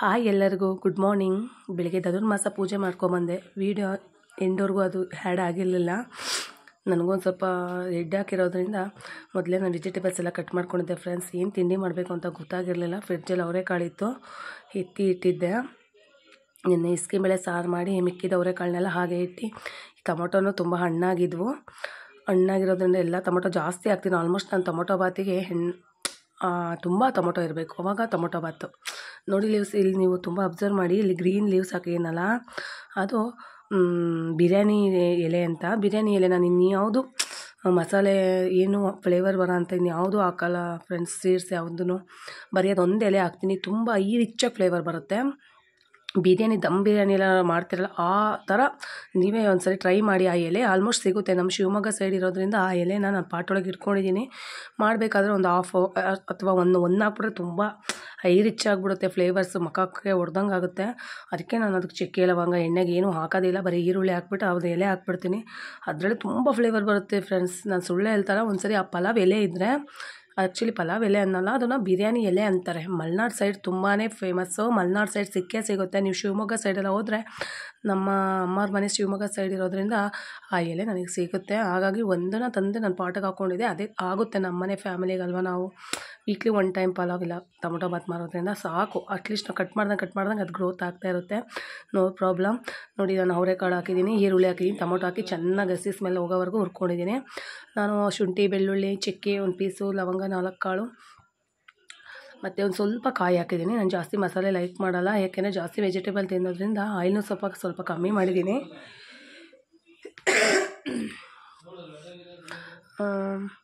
hi ಎಲ್ಲರಿಗೂ good morning ಬೆಳಿಗ್ಗೆ ಧನುರ್ಮಾಸ ಪೂಜೆ ಮಾಡ್ಕೊಂಬಂದೆ ವೀಡಿಯೋ ಎಂಡೋರ್ಗೂ ಅದು ಹ್ಯಾಡ್ ಆಗಿರಲಿಲ್ಲ ನನಗೊಂದು ಸ್ವಲ್ಪ ಎಡ್ ಹಾಕಿರೋದ್ರಿಂದ ಮೊದಲೇ ನಾನು ವೆಜಿಟೇಬಲ್ಸ್ ಎಲ್ಲ ಕಟ್ ಮಾಡ್ಕೊಂಡಿದ್ದೆ ಫ್ರೆಂಡ್ಸ್ ಏನು ತಿಂಡಿ ಮಾಡಬೇಕು ಅಂತ ಗೊತ್ತಾಗಿರಲಿಲ್ಲ ಫ್ರಿಡ್ಜಲ್ಲಿ ಅವರೆಕಾಳಿತ್ತು ಎತ್ತಿ ಇಟ್ಟಿದ್ದೆ ನಿನ್ನೆ ಮೇಲೆ ಸಾರು ಮಾಡಿ ಮಿಕ್ಕಿದ ಅವರೆಕಾಳನ್ನೆಲ್ಲ ಹಾಗೆ ಇಟ್ಟು ಟೊಮೊಟೊನೂ ತುಂಬ ಹಣ್ಣಾಗಿದ್ವು ಹಣ್ಣಾಗಿರೋದ್ರಿಂದ ಎಲ್ಲ ಟೊಮೊಟೊ ಜಾಸ್ತಿ ಹಾಕ್ತೀನಿ ಆಲ್ಮೋಸ್ಟ್ ನಾನು ಟೊಮೊಟೊ ಬಾತಿಗೆ ಹೆಣ್ಣು ತುಂಬ ಟೊಮೊಟೊ ಇರಬೇಕು ಅವಾಗ ಟೊಮೊಟೊ ಬಾತು ನೋಡಿ ಲೀವ್ಸ್ ಇಲ್ಲಿ ನೀವು ತುಂಬ ಅಬ್ಸರ್ವ್ ಮಾಡಿ ಇಲ್ಲಿ ಗ್ರೀನ್ ಲೀವ್ಸ್ ಏನಲ್ಲ ಅದು ಬಿರಿಯಾನಿ ಎಲೆ ಅಂತ ಬಿರಿಯಾನಿ ಎಲೆ ನಾನು ಇನ್ಯಾವುದು ಮಸಾಲೆ ಏನು ಫ್ಲೇವರ್ ಬರೋ ಅಂತ ಇನ್ಯಾವುದು ಹಾಕಲ್ಲ ಫ್ರೆಂಡ್ಸ್ ಸೀಡ್ಸ್ ಯಾವುದೂ ಬರೀ ಅದೊಂದು ಎಲೆ ಹಾಕ್ತೀನಿ ತುಂಬ ಈ ರಿಚ್ಚಾಗಿ ಫ್ಲೇವರ್ ಬರುತ್ತೆ ಬಿರಿಯಾನಿ ದಮ್ ಬಿರಿಯಾನಿ ಎಲ್ಲ ಮಾಡ್ತಿರಲ್ಲ ಆ ಥರ ನೀವೇ ಒಂದು ಸರಿ ಟ್ರೈ ಮಾಡಿ ಆ ಎಲೆ ಆಲ್ಮೋಸ್ಟ್ ಸಿಗುತ್ತೆ ನಮ್ಮ ಶಿವಮೊಗ್ಗ ಸೈಡ್ ಇರೋದರಿಂದ ಆ ಎಲೆನ ನಾನು ಪಾಟೊಳಗೆ ಇಟ್ಕೊಂಡಿದ್ದೀನಿ ಮಾಡಬೇಕಾದ್ರೆ ಒಂದು ಹಾಫ್ ಅಥವಾ ಒಂದು ಒನ್ ಹಾಕ್ಬಿಟ್ರೆ ತುಂಬ ಹೈ ರಿಚ್ ಆಗಿಬಿಡುತ್ತೆ ಫ್ಲೇವರ್ಸ್ ಮುಖಕ್ಕೆ ಹೊಡ್ದಂಗೆ ಆಗುತ್ತೆ ಅದಕ್ಕೆ ನಾನು ಅದಕ್ಕೆ ಚಕ್ಕೆ ಲವಂಗ ಎಣ್ಣೆಗೆ ಏನೂ ಹಾಕೋದಿಲ್ಲ ಬರೀ ಈರುಳ್ಳಿ ಹಾಕ್ಬಿಟ್ಟು ಅದು ಎಲೆ ಹಾಕ್ಬಿಡ್ತೀನಿ ಅದರಲ್ಲಿ ತುಂಬ ಫ್ಲೇವರ್ ಬರುತ್ತೆ ಫ್ರೆಂಡ್ಸ್ ನಾನು ಸುಳ್ಳೆ ಹೇಳ್ತಾರ ಒಂದು ಸರಿ ಆ ಪಲಾವ್ ಎಲೆ ಇದ್ದರೆ ಆ್ಯಕ್ಚುಲಿ ಪಲಾವ್ ಎಲೆ ಅನ್ನೋಲ್ಲ ಅದನ್ನು ಬಿರಿಯಾನಿ ಎಲೆ ಅಂತಾರೆ ಮಲ್ನಾಡು ಸೈಡ್ ತುಂಬಾ ಫೇಮಸ್ಸು ಮಲ್ನಾಡು ಸೈಡ್ ಸಿಕ್ಕೇ ಸಿಗುತ್ತೆ ನೀವು ಶಿವಮೊಗ್ಗ ಸೈಡೆಲ್ಲ ಹೋದರೆ ನಮ್ಮ ಅಮ್ಮರ ಮನೆ ಶಿವಮೊಗ್ಗ ಸೈಡ್ ಇರೋದ್ರಿಂದ ಆ ಎಲೆ ನನಗೆ ಸಿಗುತ್ತೆ ಹಾಗಾಗಿ ಒಂದನ್ನು ತಂದು ನಾನು ಪಾಟಿಗೆ ಹಾಕ್ಕೊಂಡಿದ್ದೆ ಅದೇ ಆಗುತ್ತೆ ನಮ್ಮ ಮನೆ ಫ್ಯಾಮಿಲಿಗಲ್ವ ನಾವು ವೀಕ್ಲಿ ಒನ್ ಟೈಮ್ ಪಲಾವ್ ಇಲ್ಲ ಟೊಮೊಟೊ ಬಾತ್ ಮಾರೋದ್ರಿಂದ ಸಾಕು ಅಟ್ಲೀಸ್ಟ್ ನಾವು ಕಟ್ ಮಾಡ್ದಂಗೆ ಕಟ್ ಮಾಡ್ದಂಗೆ ಅದು ಗ್ರೋತ್ ಆಗ್ತಾ ಇರುತ್ತೆ ನೋ ಪ್ರಾಬ್ಲಮ್ ನೋಡಿ ನಾನು ಅವರೆಕಾಳು ಹಾಕಿದ್ದೀನಿ ಈರುಳ್ಳಿ ಹಾಕಿದ್ದೀನಿ ಟೊಮೊಟೊ ಹಾಕಿ ಚೆನ್ನಾಗಿ ಹಸಿ ಸ್ಮೆಲ್ ಹೋಗೋವರೆಗೂ ಹುರ್ಕೊಂಡಿದ್ದೀನಿ ನಾನು ಶುಂಠಿ ಬೆಳ್ಳುಳ್ಳಿ ಚಕ್ಕೆ ಒಂದು ಪೀಸು ಲವಂಗ ನಾಲ್ಕು ಕಾಳು ಮತ್ತು ಒಂದು ಸ್ವಲ್ಪ ಕಾಯಿ ಹಾಕಿದ್ದೀನಿ ನಾನು ಜಾಸ್ತಿ ಮಸಾಲೆ ಲೈಕ್ ಮಾಡಲ್ಲ ಯಾಕೆಂದರೆ ಜಾಸ್ತಿ ವೆಜಿಟೇಬಲ್ ತಿನ್ನೋದ್ರಿಂದ ಆಯಿಲ್ನು ಸ್ವಲ್ಪ ಸ್ವಲ್ಪ ಕಮ್ಮಿ ಮಾಡಿದ್ದೀನಿ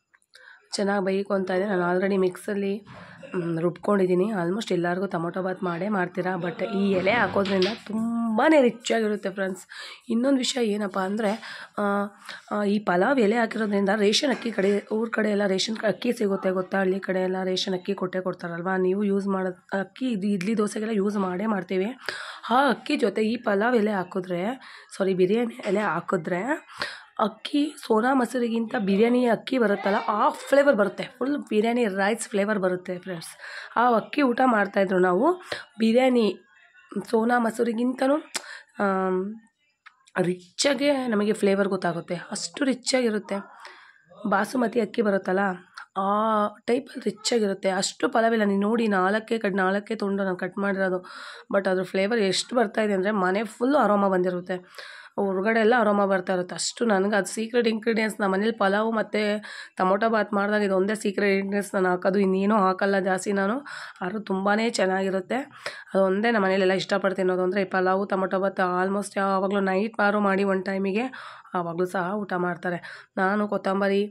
ಚೆನ್ನಾಗಿ ಅಂತ ಇದೆ ನಾನು ಆಲ್ರೆಡಿ ಮಿಕ್ಸಲ್ಲಿ ರುಬ್ಕೊಂಡಿದ್ದೀನಿ ಆಲ್ಮೋಸ್ಟ್ ಎಲ್ಲರಿಗೂ ಟೊಮೊಟೊ ಬಾತ್ ಮಾಡೇ ಮಾಡ್ತೀರಾ ಬಟ್ ಈ ಎಲೆ ಹಾಕೋದ್ರಿಂದ ತುಂಬಾ ರಿಚ್ಚಾಗಿರುತ್ತೆ ಫ್ರೆಂಡ್ಸ್ ಇನ್ನೊಂದು ವಿಷಯ ಏನಪ್ಪ ಅಂದರೆ ಈ ಪಲಾವ್ ಎಲೆ ಹಾಕಿರೋದ್ರಿಂದ ರೇಷನ್ ಅಕ್ಕಿ ಕಡೆ ಊರ ಕಡೆ ಎಲ್ಲ ರೇಷನ್ ಅಕ್ಕಿ ಸಿಗುತ್ತೆ ಗೊತ್ತಾ ಹಳ್ಳಿ ಕಡೆ ಎಲ್ಲ ರೇಷನ್ ಅಕ್ಕಿ ಕೊಟ್ಟೆ ಕೊಡ್ತಾರಲ್ವ ನೀವು ಯೂಸ್ ಮಾಡೋದು ಅಕ್ಕಿ ಇದು ಇಡ್ಲಿ ದೋಸೆಗೆಲ್ಲ ಯೂಸ್ ಮಾಡೇ ಮಾಡ್ತೀವಿ ಆ ಅಕ್ಕಿ ಜೊತೆ ಈ ಪಲಾವ್ ಎಲೆ ಹಾಕಿದ್ರೆ ಸಾರಿ ಬಿರಿಯಾನಿ ಎಲೆ ಹಾಕಿದ್ರೆ ಅಕ್ಕಿ ಸೋನಾ ಮಸೂರಿಗಿಂತ ಬಿರಿಯಾನಿ ಅಕ್ಕಿ ಬರುತ್ತಲ್ಲ ಆ ಫ್ಲೇವರ್ ಬರುತ್ತೆ ಫುಲ್ ಬಿರಿಯಾನಿ ರೈಸ್ ಫ್ಲೇವರ್ ಬರುತ್ತೆ ಫ್ರೆಂಡ್ಸ್ ಆ ಅಕ್ಕಿ ಊಟ ಮಾಡ್ತಾಯಿದ್ರು ನಾವು ಬಿರಿಯಾನಿ ಸೋನಾ ಮಸೂರಿಗಿಂತಲೂ ರಿಚ್ಚಾಗೆ ನಮಗೆ ಫ್ಲೇವರ್ ಗೊತ್ತಾಗುತ್ತೆ ಅಷ್ಟು ರಿಚ್ಚಾಗಿರುತ್ತೆ ಬಾಸುಮತಿ ಅಕ್ಕಿ ಬರುತ್ತಲ್ಲ ಆ ಟೈಪಲ್ಲಿ ರಿಚ್ಚಾಗಿರುತ್ತೆ ಅಷ್ಟು ಫಲವಿಲ್ಲ ನೀನು ನೋಡಿ ನಾಲ್ಕೇ ಕಟ್ ನಾಲ್ಕೇ ತೊಗೊಂಡು ನಾನು ಕಟ್ ಮಾಡಿರೋದು ಬಟ್ ಅದ್ರ ಫ್ಲೇವರ್ ಎಷ್ಟು ಬರ್ತಾಯಿದೆ ಅಂದರೆ ಮನೆ ಫುಲ್ ಆರಾಮಾಗಿ ಬಂದಿರುತ್ತೆ ಹೊರ್ಗಡೆ ಎಲ್ಲ ಅರೋಮಾ ಬರ್ತಾ ಇರುತ್ತೆ ಅಷ್ಟು ನನಗೆ ಅದು ಸೀಕ್ರೆಟ್ ಇಂಗ್ರೀಡಿಯೆಂಟ್ಸ್ ನಮ್ಮ ಮನೇಲಿ ಪಲಾವು ಮತ್ತು ಟೊಮೊಟೊ ಬಾತ್ ಮಾಡಿದಾಗ ಇದು ಒಂದೇ ಸೀಕ್ರೆಟ್ ಇಂಗ್ರೀಡಿಯೆಂಟ್ಸ್ ನಾನು ಹಾಕೋದು ಇನ್ನೇನು ಹಾಕಲ್ಲ ಜಾಸ್ತಿ ನಾನು ಆದರೂ ತುಂಬಾ ಚೆನ್ನಾಗಿರುತ್ತೆ ಅದೊಂದೇ ನಮ್ಮ ಮನೇಲೆಲ್ಲ ಇಷ್ಟಪಡ್ತೀನಿ ಅನ್ನೋದು ಅಂದರೆ ಈ ಪಲಾವು ಟೊಮೊಟೊ ಬಾತ್ ಆಲ್ಮೋಸ್ಟ್ ಯಾವಾಗಲೂ ನೈಟ್ ಮಾರು ಮಾಡಿ ಒಂದು ಟೈಮಿಗೆ ಆವಾಗಲೂ ಸಹ ಊಟ ಮಾಡ್ತಾರೆ ನಾನು ಕೊತ್ತಂಬರಿ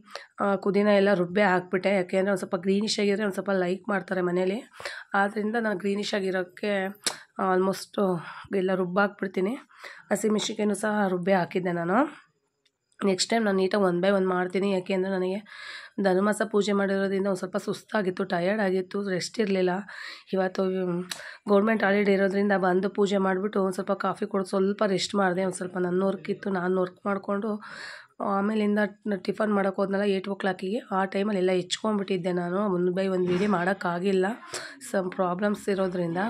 ಕುದಿನ ಎಲ್ಲ ರುಬ್ಬೆ ಹಾಕ್ಬಿಟ್ಟೆ ಯಾಕೆಂದರೆ ಒಂದು ಸ್ವಲ್ಪ ಗ್ರೀನಿಶ್ ಆಗಿದ್ರೆ ಒಂದು ಸ್ವಲ್ಪ ಲೈಕ್ ಮಾಡ್ತಾರೆ ಮನೇಲಿ ಆದ್ದರಿಂದ ನಾನು ಗ್ರೀನಿಶ್ ಆಗಿರೋಕ್ಕೆ ಆಲ್ಮೋಸ್ಟು ಎಲ್ಲ ರುಬ್ಬಾಕ್ಬಿಡ್ತೀನಿ ಹಸಿಮೆಣ್ಸಿಕಾಯನ್ನು ಸಹ ರುಬ್ಬಿ ಹಾಕಿದ್ದೆ ನಾನು ನೆಕ್ಸ್ಟ್ ಟೈಮ್ ನಾನು ನೀಟಾಗಿ ಒನ್ ಬೈ ಒನ್ ಮಾಡ್ತೀನಿ ಯಾಕೆ ಅಂದರೆ ನನಗೆ ಧನುಮಾಸ ಪೂಜೆ ಮಾಡಿರೋದ್ರಿಂದ ಒಂದು ಸ್ವಲ್ಪ ಸುಸ್ತಾಗಿತ್ತು ಟಯರ್ಡ್ ಆಗಿತ್ತು ರೆಸ್ಟ್ ಇರಲಿಲ್ಲ ಇವತ್ತು ಗೌರ್ಮೆಂಟ್ ಹಾಲಿಡೇ ಇರೋದ್ರಿಂದ ಬಂದು ಪೂಜೆ ಮಾಡಿಬಿಟ್ಟು ಒಂದು ಸ್ವಲ್ಪ ಕಾಫಿ ಕೊಡೋದು ಸ್ವಲ್ಪ ರೆಸ್ಟ್ ಮಾಡಿದೆ ಒಂದು ಸ್ವಲ್ಪ ನನ್ನ ವರ್ಕ್ ಇತ್ತು ನಾನು ವರ್ಕ್ ಮಾಡಿಕೊಂಡು ಆಮೇಲಿಂದ ಟಿಫನ್ ಮಾಡೋಕೆ ಹೋದ್ನಲ್ಲ ಏಯ್ಟ್ ಓ ಕ್ಲಾಕಿಗೆ ಆ ಟೈಮಲ್ಲಿ ಎಲ್ಲ ಹೆಚ್ಕೊಂಡ್ಬಿಟ್ಟಿದ್ದೆ ನಾನು ಒಂದು ಬೈ ಒಂದು ವೀಡಿಯೋ ಮಾಡೋಕ್ಕಾಗಿಲ್ಲ ಸಮ್ ಪ್ರಾಬ್ಲಮ್ಸ್ ಇರೋದ್ರಿಂದ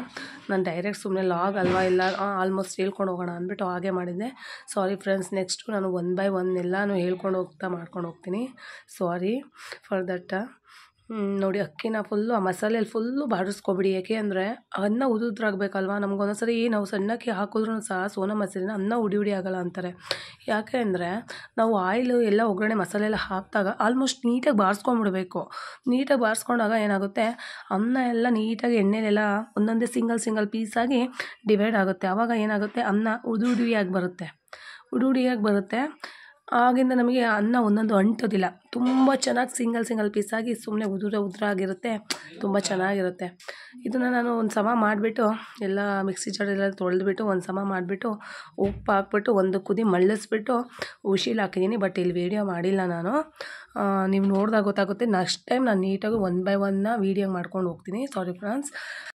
ನಾನು ಡೈರೆಕ್ಟ್ ಸುಮ್ಮನೆ ಲಾಗ್ ಅಲ್ವಾ ಇಲ್ಲ ಆಲ್ಮೋಸ್ಟ್ ಹೇಳ್ಕೊಂಡು ಹೋಗೋಣ ಅಂದ್ಬಿಟ್ಟು ಹಾಗೆ ಮಾಡಿದ್ದೆ ಸಾರಿ ಫ್ರೆಂಡ್ಸ್ ನೆಕ್ಸ್ಟು ನಾನು ಒನ್ ಬೈ ಒನ್ ಎಲ್ಲನೂ ಹೇಳ್ಕೊಂಡು ಹೋಗ್ತಾ ಮಾಡ್ಕೊಂಡು ಹೋಗ್ತೀನಿ ಸಾರಿ ಫಾರ್ ದಟ್ ನೋಡಿ ಅಕ್ಕಿನ ಫುಲ್ಲು ಆ ಮಸಾಲೆಯಲ್ಲಿ ಫುಲ್ಲು ಬಾಡಿಸ್ಕೊಬಿಡಿ ಯಾಕೆ ಅಂದರೆ ಅನ್ನ ಉದುದ್ರಾಗಬೇಕಲ್ವ ನಮ್ಗೆ ಒಂದೊಂದ್ಸರಿ ನಾವು ಸಣ್ಣಕ್ಕೆ ಹಾಕಿದ್ರೂ ಸಹ ಸೋನ ಮಸಾಲೆನ ಅನ್ನ ಉಡಿ ಉಡಿ ಆಗಲ್ಲ ಅಂತಾರೆ ಯಾಕೆ ಅಂದರೆ ನಾವು ಆಯಿಲು ಎಲ್ಲ ಒಗ್ಗರಣೆ ಮಸಾಲೆ ಎಲ್ಲ ಹಾಕಿದಾಗ ಆಲ್ಮೋಸ್ಟ್ ನೀಟಾಗಿ ಬಾರಿಸ್ಕೊಂಡ್ಬಿಡ್ಬೇಕು ನೀಟಾಗಿ ಬಾರಿಸ್ಕೊಂಡಾಗ ಏನಾಗುತ್ತೆ ಅನ್ನ ಎಲ್ಲ ನೀಟಾಗಿ ಎಣ್ಣೆಲೆಲ್ಲ ಒಂದೊಂದೇ ಸಿಂಗಲ್ ಸಿಂಗಲ್ ಪೀಸಾಗಿ ಡಿವೈಡ್ ಆಗುತ್ತೆ ಆವಾಗ ಏನಾಗುತ್ತೆ ಅನ್ನ ಉದು ಉಡಿಯಾಗಿ ಬರುತ್ತೆ ಉಡುಡಿಯಾಗಿ ಬರುತ್ತೆ ಆಗಿಂದ ನಮಗೆ ಅನ್ನ ಒಂದೊಂದು ಅಂಟೋದಿಲ್ಲ ತುಂಬ ಚೆನ್ನಾಗಿ ಸಿಂಗಲ್ ಸಿಂಗಲ್ ಪೀಸಾಗಿ ಸುಮ್ಮನೆ ಉದುರ ಉದುರಾಗಿರುತ್ತೆ ತುಂಬ ಚೆನ್ನಾಗಿರುತ್ತೆ ಇದನ್ನು ನಾನು ಒಂದು ಸಮ ಮಾಡಿಬಿಟ್ಟು ಎಲ್ಲ ಮಿಕ್ಸಿ ಜಾರೆಲ್ಲ ತೊಳೆದ್ಬಿಟ್ಟು ಒಂದು ಸಮ ಮಾಡಿಬಿಟ್ಟು ಉಪ್ಪು ಹಾಕ್ಬಿಟ್ಟು ಒಂದು ಕುದಿ ಮಳ್ಳಿಸ್ಬಿಟ್ಟು ಉಶೀಲ್ ಹಾಕಿದ್ದೀನಿ ಬಟ್ ಇಲ್ಲಿ ವೀಡಿಯೋ ಮಾಡಿಲ್ಲ ನಾನು ನೀವು ನೋಡಿದಾಗ ಗೊತ್ತಾಗುತ್ತೆ ನೆಕ್ಸ್ಟ್ ಟೈಮ್ ನಾನು ನೀಟಾಗಿ ಒನ್ ಬೈ ಒನ್ನ ವೀಡಿಯೋ ಮಾಡ್ಕೊಂಡು ಹೋಗ್ತೀನಿ ಸಾರಿ ಫ್ರಾನ್ಸ್